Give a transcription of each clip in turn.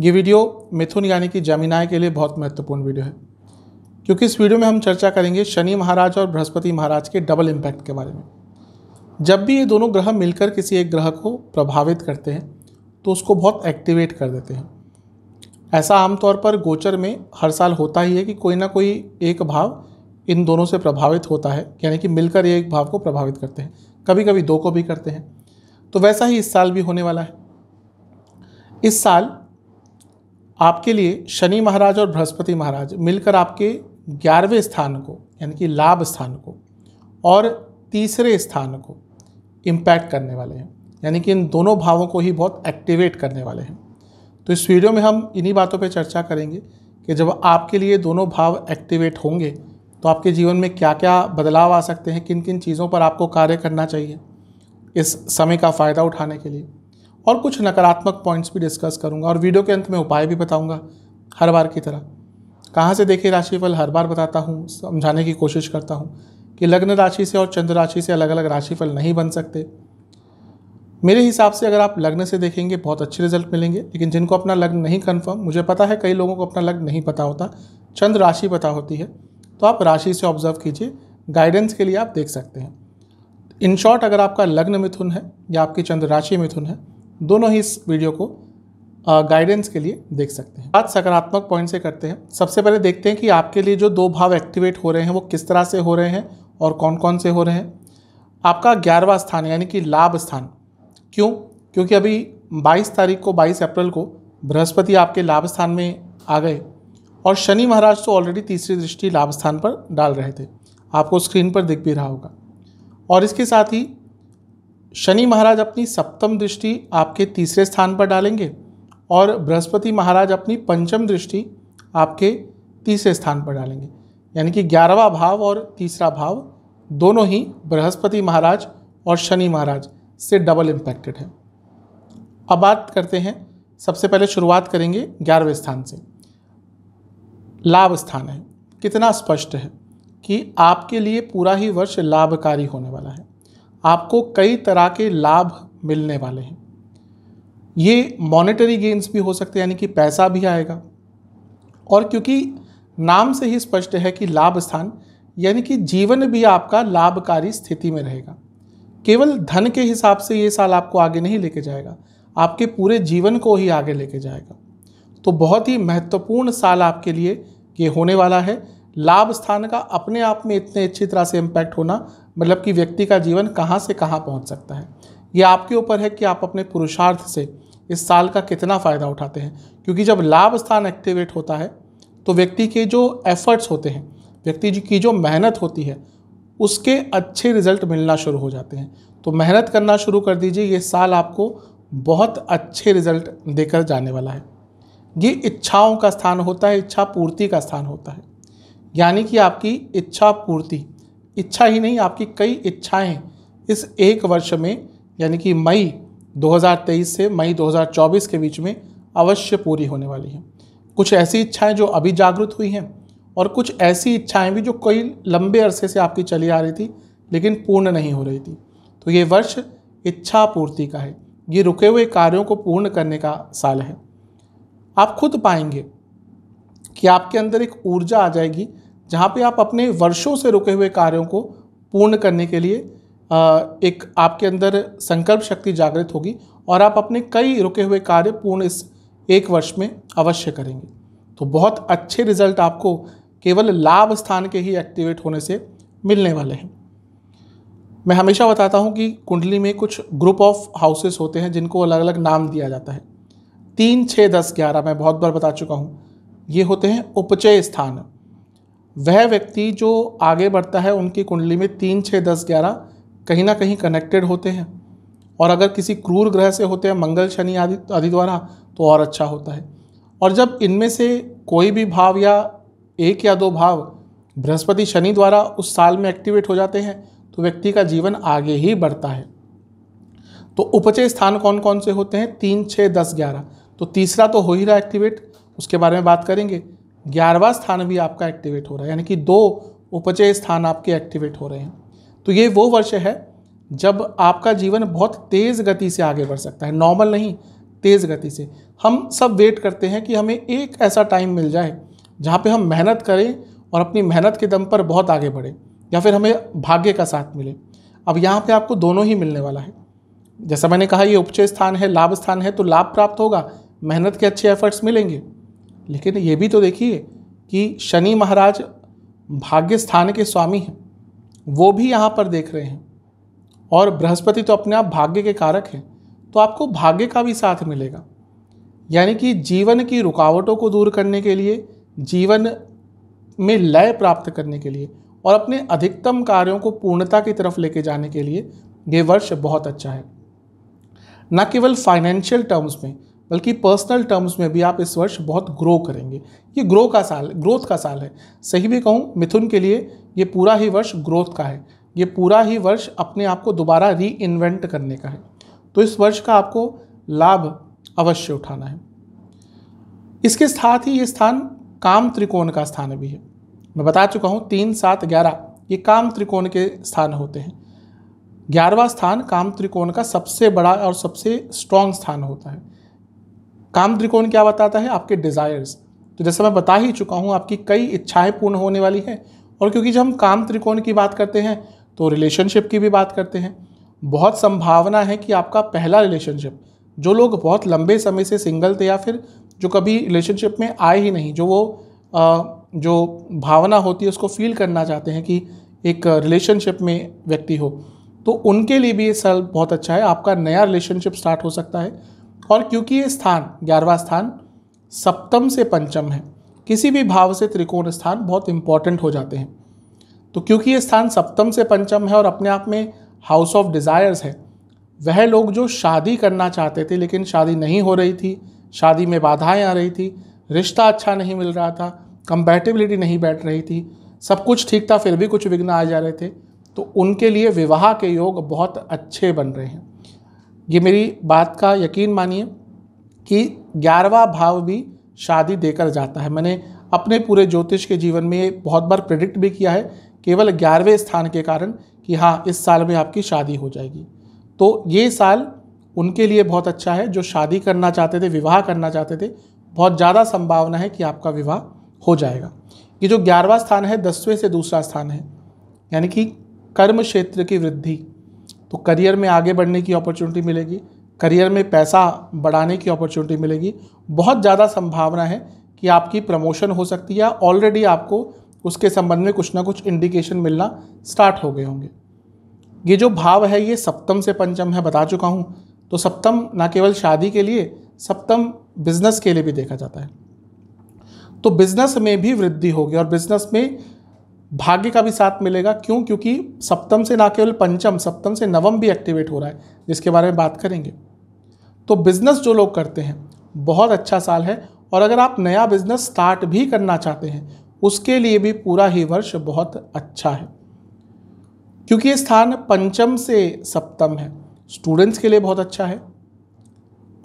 ये वीडियो मिथुन यानी कि जमीनाय के लिए बहुत महत्वपूर्ण वीडियो है क्योंकि इस वीडियो में हम चर्चा करेंगे शनि महाराज और बृहस्पति महाराज के डबल इम्पैक्ट के बारे में जब भी ये दोनों ग्रह मिलकर किसी एक ग्रह को प्रभावित करते हैं तो उसको बहुत एक्टिवेट कर देते हैं ऐसा आमतौर पर गोचर में हर साल होता ही है कि कोई ना कोई एक भाव इन दोनों से प्रभावित होता है यानी कि मिलकर ये एक भाव को प्रभावित करते हैं कभी कभी दो को भी करते हैं तो वैसा ही इस साल भी होने वाला है इस साल आपके लिए शनि महाराज और बृहस्पति महाराज मिलकर आपके ग्यारहवें स्थान को यानी कि लाभ स्थान को और तीसरे स्थान को इम्पैक्ट करने वाले हैं यानी कि इन दोनों भावों को ही बहुत एक्टिवेट करने वाले हैं तो इस वीडियो में हम इन्हीं बातों पर चर्चा करेंगे कि जब आपके लिए दोनों भाव एक्टिवेट होंगे तो आपके जीवन में क्या क्या बदलाव आ सकते हैं किन किन चीज़ों पर आपको कार्य करना चाहिए इस समय का फ़ायदा उठाने के लिए और कुछ नकारात्मक पॉइंट्स भी डिस्कस करूंगा और वीडियो के अंत में उपाय भी बताऊंगा हर बार की तरह कहाँ से देखें राशिफल हर बार बताता हूँ समझाने की कोशिश करता हूँ कि लग्न राशि से और चंद्र राशि से अलग अलग राशिफल नहीं बन सकते मेरे हिसाब से अगर आप लग्न से देखेंगे बहुत अच्छे रिजल्ट मिलेंगे लेकिन जिनको अपना लग्न नहीं कन्फर्म मुझे पता है कई लोगों को अपना लग्न नहीं पता होता चंद्र राशि पता होती है तो आप राशि से ऑब्जर्व कीजिए गाइडेंस के लिए आप देख सकते हैं इन शॉर्ट अगर आपका लग्न मिथुन है या आपकी चंद्र राशि मिथुन है दोनों ही इस वीडियो को गाइडेंस के लिए देख सकते हैं बात सकारात्मक पॉइंट से करते हैं सबसे पहले देखते हैं कि आपके लिए जो दो भाव एक्टिवेट हो रहे हैं वो किस तरह से हो रहे हैं और कौन कौन से हो रहे हैं आपका ग्यारहवा स्थान यानी कि लाभ स्थान क्यों क्योंकि अभी 22 तारीख को 22 अप्रैल को बृहस्पति आपके लाभ स्थान में आ गए और शनि महाराज तो ऑलरेडी तीसरी दृष्टि लाभ स्थान पर डाल रहे थे आपको स्क्रीन पर दिख भी रहा होगा और इसके साथ ही शनि महाराज अपनी सप्तम दृष्टि आपके तीसरे स्थान पर डालेंगे और बृहस्पति महाराज अपनी पंचम दृष्टि आपके तीसरे स्थान पर डालेंगे यानी कि ग्यारहवा भाव और तीसरा भाव दोनों ही बृहस्पति महाराज और शनि महाराज से डबल इम्पैक्टेड है अब बात करते हैं सबसे पहले शुरुआत करेंगे ग्यारहवें स्थान से लाभ स्थान है कितना स्पष्ट है कि आपके लिए पूरा ही वर्ष लाभकारी होने वाला है आपको कई तरह के लाभ मिलने वाले हैं ये मॉनेटरी गेन्स भी हो सकते हैं यानी कि पैसा भी आएगा और क्योंकि नाम से ही स्पष्ट है कि लाभ स्थान यानी कि जीवन भी आपका लाभकारी स्थिति में रहेगा केवल धन के हिसाब से ये साल आपको आगे नहीं लेके जाएगा आपके पूरे जीवन को ही आगे लेके जाएगा तो बहुत ही महत्वपूर्ण साल आपके लिए ये होने वाला है लाभ स्थान का अपने आप में इतने अच्छी तरह से इम्पैक्ट होना मतलब कि व्यक्ति का जीवन कहाँ से कहाँ पहुँच सकता है ये आपके ऊपर है कि आप अपने पुरुषार्थ से इस साल का कितना फ़ायदा उठाते हैं क्योंकि जब लाभ स्थान एक्टिवेट होता है तो व्यक्ति के जो एफर्ट्स होते हैं व्यक्ति की जो मेहनत होती है उसके अच्छे रिजल्ट मिलना शुरू हो जाते हैं तो मेहनत करना शुरू कर दीजिए ये साल आपको बहुत अच्छे रिजल्ट देकर जाने वाला है ये इच्छाओं का स्थान होता है इच्छा पूर्ति का स्थान होता है यानी कि आपकी इच्छा पूर्ति इच्छा ही नहीं आपकी कई इच्छाएं इस एक वर्ष में यानी कि मई 2023 से मई 2024 के बीच में अवश्य पूरी होने वाली हैं कुछ ऐसी इच्छाएं जो अभी जागृत हुई हैं और कुछ ऐसी इच्छाएं भी जो कई लंबे अरसे से आपकी चली आ रही थी लेकिन पूर्ण नहीं हो रही थी तो ये वर्ष इच्छा पूर्ति का है ये रुके हुए कार्यों को पूर्ण करने का साल है आप खुद पाएंगे कि आपके अंदर एक ऊर्जा आ जाएगी जहाँ पे आप अपने वर्षों से रुके हुए कार्यों को पूर्ण करने के लिए एक आपके अंदर संकल्प शक्ति जागृत होगी और आप अपने कई रुके हुए कार्य पूर्ण इस एक वर्ष में अवश्य करेंगे तो बहुत अच्छे रिजल्ट आपको केवल लाभ स्थान के ही एक्टिवेट होने से मिलने वाले हैं मैं हमेशा बताता हूँ कि कुंडली में कुछ ग्रुप ऑफ हाउसेस होते हैं जिनको अलग अलग नाम दिया जाता है तीन छः दस ग्यारह मैं बहुत बार बता चुका हूँ ये होते हैं उपचय स्थान वह व्यक्ति जो आगे बढ़ता है उनकी कुंडली में तीन छः दस ग्यारह कहीं ना कहीं कनेक्टेड होते हैं और अगर किसी क्रूर ग्रह से होते हैं मंगल शनि आदि आदि द्वारा तो और अच्छा होता है और जब इनमें से कोई भी भाव या एक या दो भाव बृहस्पति शनि द्वारा उस साल में एक्टिवेट हो जाते हैं तो व्यक्ति का जीवन आगे ही बढ़ता है तो उपचय स्थान कौन कौन से होते हैं तीन छः दस ग्यारह तो तीसरा तो हो ही रहा एक्टिवेट उसके बारे में बात करेंगे ग्यारहवा स्थान भी आपका एक्टिवेट हो रहा है यानी कि दो उपचय स्थान आपके एक्टिवेट हो रहे हैं तो ये वो वर्ष है जब आपका जीवन बहुत तेज़ गति से आगे बढ़ सकता है नॉर्मल नहीं तेज़ गति से हम सब वेट करते हैं कि हमें एक ऐसा टाइम मिल जाए जहाँ पे हम मेहनत करें और अपनी मेहनत के दम पर बहुत आगे बढ़ें या फिर हमें भाग्य का साथ मिले अब यहाँ पे आपको दोनों ही मिलने वाला है जैसा मैंने कहा ये उपचय स्थान है लाभ स्थान है तो लाभ प्राप्त होगा मेहनत के अच्छे एफर्ट्स मिलेंगे लेकिन ये भी तो देखिए कि शनि महाराज भाग्य स्थान के स्वामी हैं वो भी यहाँ पर देख रहे हैं और बृहस्पति तो अपने आप भाग्य के कारक हैं तो आपको भाग्य का भी साथ मिलेगा यानी कि जीवन की रुकावटों को दूर करने के लिए जीवन में लय प्राप्त करने के लिए और अपने अधिकतम कार्यों को पूर्णता की तरफ लेके जाने के लिए ये वर्ष बहुत अच्छा है न केवल फाइनेंशियल टर्म्स में बल्कि पर्सनल टर्म्स में भी आप इस वर्ष बहुत ग्रो करेंगे ये ग्रो का साल ग्रोथ का साल है सही भी कहूँ मिथुन के लिए ये पूरा ही वर्ष ग्रोथ का है ये पूरा ही वर्ष अपने आप को दोबारा री इन्वेंट करने का है तो इस वर्ष का आपको लाभ अवश्य उठाना है इसके साथ ही ये स्थान काम त्रिकोण का स्थान भी है मैं बता चुका हूँ तीन सात ग्यारह ये काम त्रिकोण के स्थान होते हैं ग्यारहवा स्थान काम त्रिकोण का सबसे बड़ा और सबसे स्ट्रॉन्ग स्थान होता है काम त्रिकोण क्या बताता है आपके डिज़ायर्स तो जैसे मैं बता ही चुका हूँ आपकी कई इच्छाएं पूर्ण होने वाली हैं और क्योंकि जब हम काम त्रिकोण की बात करते हैं तो रिलेशनशिप की भी बात करते हैं बहुत संभावना है कि आपका पहला रिलेशनशिप जो लोग बहुत लंबे समय से सिंगल थे या फिर जो कभी रिलेशनशिप में आए ही नहीं जो वो आ, जो भावना होती है उसको फील करना चाहते हैं कि एक रिलेशनशिप में व्यक्ति हो तो उनके लिए भी ये साल बहुत अच्छा है आपका नया रिलेशनशिप स्टार्ट हो सकता है और क्योंकि ये स्थान ग्यारहवा स्थान सप्तम से पंचम है किसी भी भाव से त्रिकोण स्थान बहुत इंपॉर्टेंट हो जाते हैं तो क्योंकि ये स्थान सप्तम से पंचम है और अपने आप में हाउस ऑफ डिज़ायर्स है वह लोग जो शादी करना चाहते थे लेकिन शादी नहीं हो रही थी शादी में बाधाएं आ रही थी रिश्ता अच्छा नहीं मिल रहा था कंपैटिबिलिटी नहीं बैठ रही थी सब कुछ ठीक था फिर भी कुछ विघ्न आ जा रहे थे तो उनके लिए विवाह के योग बहुत अच्छे बन रहे हैं ये मेरी बात का यकीन मानिए कि ग्यारहवा भाव भी शादी देकर जाता है मैंने अपने पूरे ज्योतिष के जीवन में बहुत बार प्रिडिक्ट भी किया है केवल ग्यारहवें स्थान के कारण कि हाँ इस साल में आपकी शादी हो जाएगी तो ये साल उनके लिए बहुत अच्छा है जो शादी करना चाहते थे विवाह करना चाहते थे बहुत ज़्यादा संभावना है कि आपका विवाह हो जाएगा ये जो ग्यारहवा स्थान है दसवें से दूसरा स्थान है यानी कि कर्म क्षेत्र की वृद्धि तो करियर में आगे बढ़ने की अपॉर्चुनिटी मिलेगी करियर में पैसा बढ़ाने की अपॉर्चुनिटी मिलेगी बहुत ज़्यादा संभावना है कि आपकी प्रमोशन हो सकती है ऑलरेडी आपको उसके संबंध में कुछ ना कुछ इंडिकेशन मिलना स्टार्ट हो गए होंगे ये जो भाव है ये सप्तम से पंचम है बता चुका हूँ तो सप्तम ना केवल शादी के लिए सप्तम बिजनेस के लिए भी देखा जाता है तो बिजनेस में भी वृद्धि होगी और बिजनेस में भाग्य का भी साथ मिलेगा क्यों क्योंकि सप्तम से ना केवल पंचम सप्तम से नवम भी एक्टिवेट हो रहा है जिसके बारे में बात करेंगे तो बिज़नेस जो लोग करते हैं बहुत अच्छा साल है और अगर आप नया बिज़नेस स्टार्ट भी करना चाहते हैं उसके लिए भी पूरा ही वर्ष बहुत अच्छा है क्योंकि ये स्थान पंचम से सप्तम है स्टूडेंट्स के लिए बहुत अच्छा है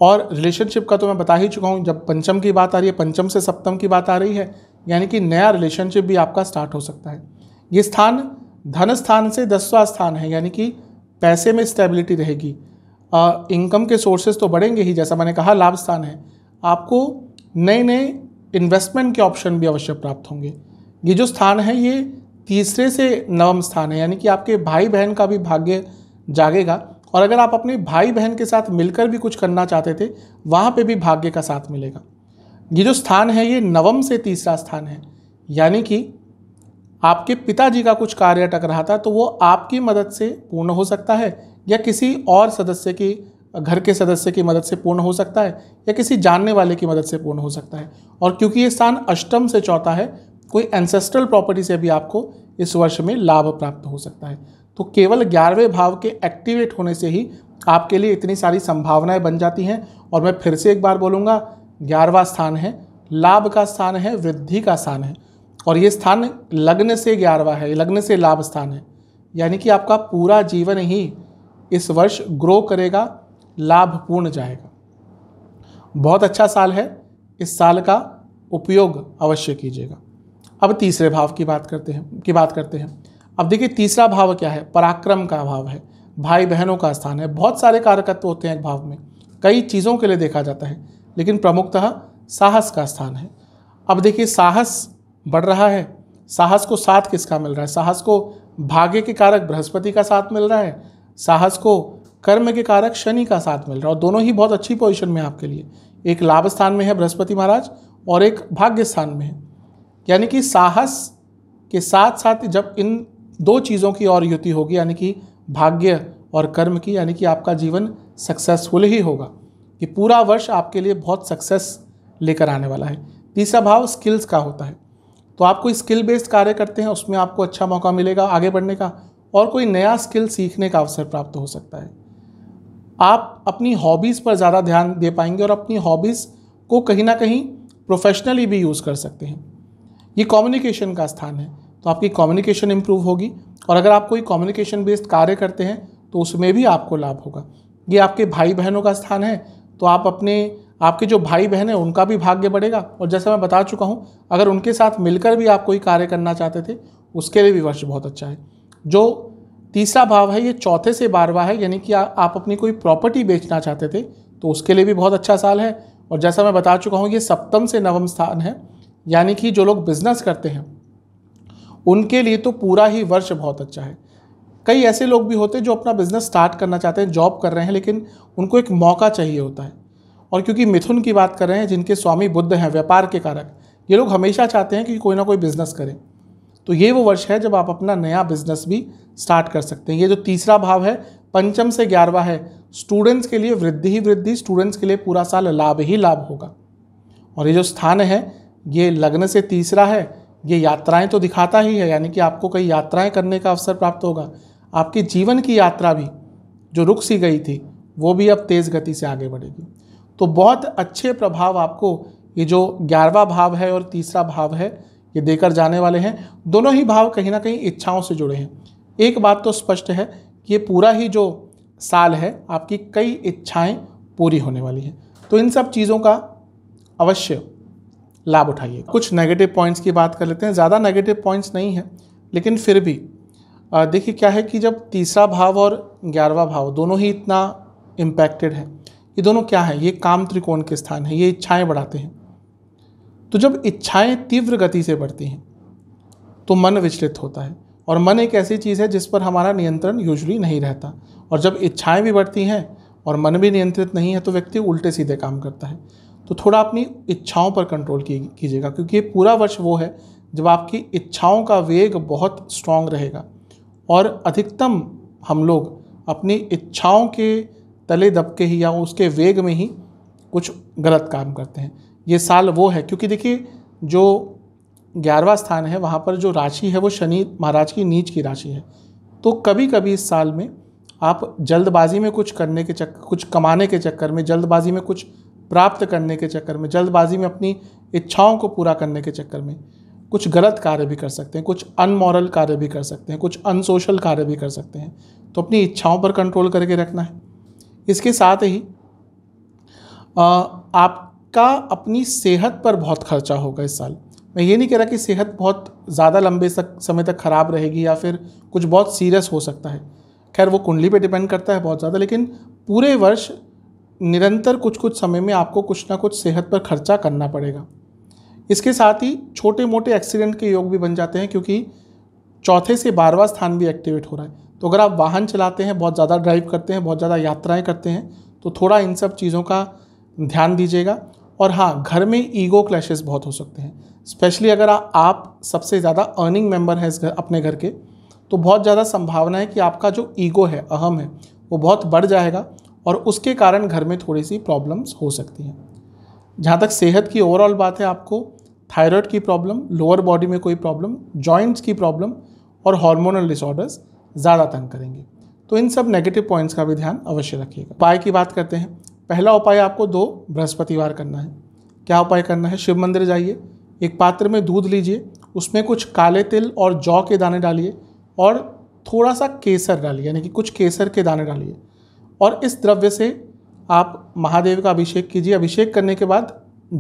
और रिलेशनशिप का तो मैं बता ही चुका हूँ जब पंचम की बात आ रही है पंचम से सप्तम की बात आ रही है यानी कि नया रिलेशनशिप भी आपका स्टार्ट हो सकता है ये स्थान धन स्थान से दसवां स्थान है यानी कि पैसे में स्टेबिलिटी रहेगी इनकम के सोर्सेज तो बढ़ेंगे ही जैसा मैंने कहा लाभ स्थान है आपको नए नए इन्वेस्टमेंट के ऑप्शन भी अवश्य प्राप्त होंगे ये जो स्थान है ये तीसरे से नवम स्थान है यानी कि आपके भाई बहन का भी भाग्य जागेगा और अगर आप अपने भाई बहन के साथ मिलकर भी कुछ करना चाहते थे वहाँ पे भी भाग्य का साथ मिलेगा ये जो स्थान है ये नवम से तीसरा स्थान है यानी कि आपके पिताजी का कुछ कार्य अटक रहा था तो वो आपकी मदद से पूर्ण हो सकता है या किसी और सदस्य की घर के सदस्य की मदद से पूर्ण हो सकता है या किसी जानने वाले की मदद से पूर्ण हो सकता है और क्योंकि ये स्थान अष्टम से चौथा है कोई एंसेस्ट्रल प्रॉपर्टी से भी आपको इस वर्ष में लाभ प्राप्त हो सकता है तो केवल ग्यारहवें भाव के एक्टिवेट होने से ही आपके लिए इतनी सारी संभावनाएं बन जाती हैं और मैं फिर से एक बार बोलूँगा ग्यारहवा स्थान है लाभ का स्थान है वृद्धि का स्थान है और ये स्थान लग्न से ग्यारहवा है लग्न से लाभ स्थान है यानी कि आपका पूरा जीवन ही इस वर्ष ग्रो करेगा लाभपूर्ण जाएगा बहुत अच्छा साल है इस साल का उपयोग अवश्य कीजिएगा अब तीसरे भाव की बात करते हैं की बात करते हैं अब देखिए तीसरा भाव क्या है पराक्रम का भाव है भाई बहनों का स्थान है बहुत सारे कारकत्व होते हैं एक भाव में कई चीज़ों के लिए देखा जाता है लेकिन प्रमुखतः साहस का स्थान है अब देखिए साहस बढ़ रहा है साहस को साथ किसका मिल रहा है साहस को भाग्य के कारक बृहस्पति का साथ मिल रहा है साहस को कर्म के कारक शनि का साथ मिल रहा है और दोनों ही बहुत अच्छी पोजिशन में आपके लिए एक लाभ स्थान में है बृहस्पति महाराज और एक भाग्य स्थान में है यानी कि साहस के साथ साथ जब इन दो चीज़ों की और युति होगी यानी कि भाग्य और कर्म की यानी कि आपका जीवन सक्सेसफुल ही होगा ये पूरा वर्ष आपके लिए बहुत सक्सेस लेकर आने वाला है तीसरा भाव स्किल्स का होता है तो आप कोई स्किल बेस्ड कार्य करते हैं उसमें आपको अच्छा मौका मिलेगा आगे बढ़ने का और कोई नया स्किल सीखने का अवसर प्राप्त हो सकता है आप अपनी हॉबीज़ पर ज़्यादा ध्यान दे पाएंगे और अपनी हॉबीज़ को कहीं ना कहीं प्रोफेशनली भी यूज़ कर सकते हैं ये कम्युनिकेशन का स्थान है तो आपकी कम्युनिकेशन इम्प्रूव होगी और अगर आप कोई कम्युनिकेशन बेस्ड कार्य करते हैं तो उसमें भी आपको लाभ होगा ये आपके भाई बहनों का स्थान है तो आप अपने आपके जो भाई बहन हैं उनका भी भाग्य बढ़ेगा और जैसे मैं बता चुका हूँ अगर उनके साथ मिलकर भी आप कोई कार्य करना चाहते थे उसके लिए भी वर्ष बहुत अच्छा है जो तीसरा भाव है ये चौथे से बारवा है यानी कि आ, आप अपनी कोई प्रॉपर्टी बेचना चाहते थे तो उसके लिए भी बहुत अच्छा साल है और जैसा मैं बता चुका हूँ ये सप्तम से नवम स्थान है यानी कि जो लोग बिजनेस करते हैं उनके लिए तो पूरा ही वर्ष बहुत अच्छा है कई ऐसे लोग भी होते हैं जो अपना बिज़नेस स्टार्ट करना चाहते हैं जॉब कर रहे हैं लेकिन उनको एक मौका चाहिए होता है और क्योंकि मिथुन की बात कर रहे हैं जिनके स्वामी बुद्ध हैं व्यापार के कारक ये लोग हमेशा चाहते हैं कि कोई ना कोई बिज़नेस करें तो ये वो वर्ष है जब आप अपना नया बिज़नेस भी स्टार्ट कर सकते हैं ये जो तीसरा भाव है पंचम से ग्यारहवा है स्टूडेंट्स के लिए वृद्धि ही वृद्धि स्टूडेंट्स के लिए पूरा साल लाभ ही लाभ होगा और ये जो स्थान है ये लग्न से तीसरा है ये यात्राएं तो दिखाता ही है यानी कि आपको कई यात्राएं करने का अवसर प्राप्त होगा आपके जीवन की यात्रा भी जो रुक सी गई थी वो भी अब तेज़ गति से आगे बढ़ेगी तो बहुत अच्छे प्रभाव आपको ये जो ग्यारहवा भाव है और तीसरा भाव है ये देकर जाने वाले हैं दोनों ही भाव कहीं ना कहीं इच्छाओं से जुड़े हैं एक बात तो स्पष्ट है कि ये पूरा ही जो साल है आपकी कई इच्छाएं पूरी होने वाली हैं तो इन सब चीज़ों का अवश्य लाभ उठाइए कुछ नेगेटिव पॉइंट्स की बात कर लेते हैं ज़्यादा नेगेटिव पॉइंट्स नहीं हैं लेकिन फिर भी देखिए क्या है कि जब तीसरा भाव और ग्यारहवा भाव दोनों ही इतना इम्पैक्टेड है ये दोनों क्या है ये काम त्रिकोण के स्थान है ये इच्छाएं बढ़ाते हैं तो जब इच्छाएं तीव्र गति से बढ़ती हैं तो मन विचलित होता है और मन एक ऐसी चीज़ है जिस पर हमारा नियंत्रण यूजली नहीं रहता और जब इच्छाएं भी बढ़ती हैं और मन भी नियंत्रित नहीं है तो व्यक्ति उल्टे सीधे काम करता है तो थोड़ा अपनी इच्छाओं पर कंट्रोल कीजिएगा क्योंकि ये पूरा वर्ष वो है जब आपकी इच्छाओं का वेग बहुत स्ट्रांग रहेगा और अधिकतम हम लोग अपनी इच्छाओं के तले दबके ही या उसके वेग में ही कुछ गलत काम करते हैं ये साल वो है क्योंकि देखिए जो ग्यारहवा स्थान है वहाँ पर जो राशि है वो शनि महाराज की नीच की राशि है तो कभी कभी इस साल में आप जल्दबाजी में कुछ करने के चक्कर कुछ कमाने के चक्कर में जल्दबाजी में कुछ प्राप्त करने के चक्कर में जल्दबाजी में अपनी इच्छाओं को पूरा करने के चक्कर में कुछ गलत कार्य भी कर सकते हैं कुछ अनमॉरल कार्य भी कर सकते हैं कुछ अनसोशल कार्य भी कर सकते हैं तो अपनी इच्छाओं पर कंट्रोल करके रखना है इसके साथ ही आपका अपनी सेहत पर बहुत खर्चा होगा इस साल मैं ये नहीं कह रहा कि सेहत बहुत ज़्यादा लंबे समय तक ख़राब रहेगी या फिर कुछ बहुत सीरियस हो सकता है खैर वो कुंडली पे डिपेंड करता है बहुत ज़्यादा लेकिन पूरे वर्ष निरंतर कुछ कुछ समय में आपको कुछ ना कुछ सेहत पर खर्चा करना पड़ेगा इसके साथ ही छोटे मोटे एक्सीडेंट के योग भी बन जाते हैं क्योंकि चौथे से बारहवा स्थान भी एक्टिवेट हो रहा है तो अगर आप वाहन चलाते हैं बहुत ज़्यादा ड्राइव करते हैं बहुत ज़्यादा यात्राएं करते हैं तो थोड़ा इन सब चीज़ों का ध्यान दीजिएगा और हाँ घर में ईगो क्लैशेस बहुत हो सकते हैं स्पेशली अगर आ, आप सबसे ज़्यादा अर्निंग मेम्बर हैं इस घर अपने घर के तो बहुत ज़्यादा संभावना है कि आपका जो ईगो है अहम है वो बहुत बढ़ जाएगा और उसके कारण घर में थोड़ी सी प्रॉब्लम्स हो सकती हैं जहाँ तक सेहत की ओवरऑल बात है आपको थायराइड की प्रॉब्लम लोअर बॉडी में कोई प्रॉब्लम जॉइंट्स की प्रॉब्लम और हार्मोनल डिसऑर्डर्स ज़्यादा तंग करेंगे तो इन सब नेगेटिव पॉइंट्स का भी ध्यान अवश्य रखिएगा उपाय की बात करते हैं पहला उपाय आपको दो बृहस्पतिवार करना है क्या उपाय करना है शिव मंदिर जाइए एक पात्र में दूध लीजिए उसमें कुछ काले तिल और जौ के दाने डालिए और थोड़ा सा केसर डालिए यानी कि कुछ केसर के दाने डालिए और इस द्रव्य से आप महादेव का अभिषेक कीजिए अभिषेक करने के बाद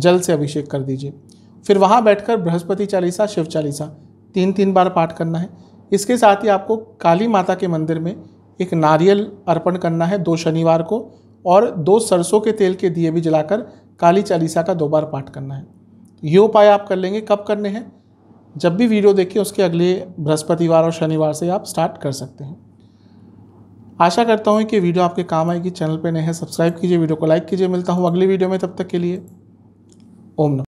जल से अभिषेक कर दीजिए फिर वहाँ बैठकर बृहस्पति चालीसा शिव चालीसा तीन तीन बार पाठ करना है इसके साथ ही आपको काली माता के मंदिर में एक नारियल अर्पण करना है दो शनिवार को और दो सरसों के तेल के दिए भी जलाकर काली चालीसा का दो बार पाठ करना है ये उपाय आप कर लेंगे कब करने हैं जब भी वीडियो देखिए उसके अगले बृहस्पतिवार और शनिवार से आप स्टार्ट कर सकते हैं आशा करता हूँ कि वीडियो आपके काम आएगी चैनल पर नए हैं सब्सक्राइब कीजिए वीडियो को लाइक कीजिए मिलता हूँ अगली वीडियो में तब तक के लिए ओम नमः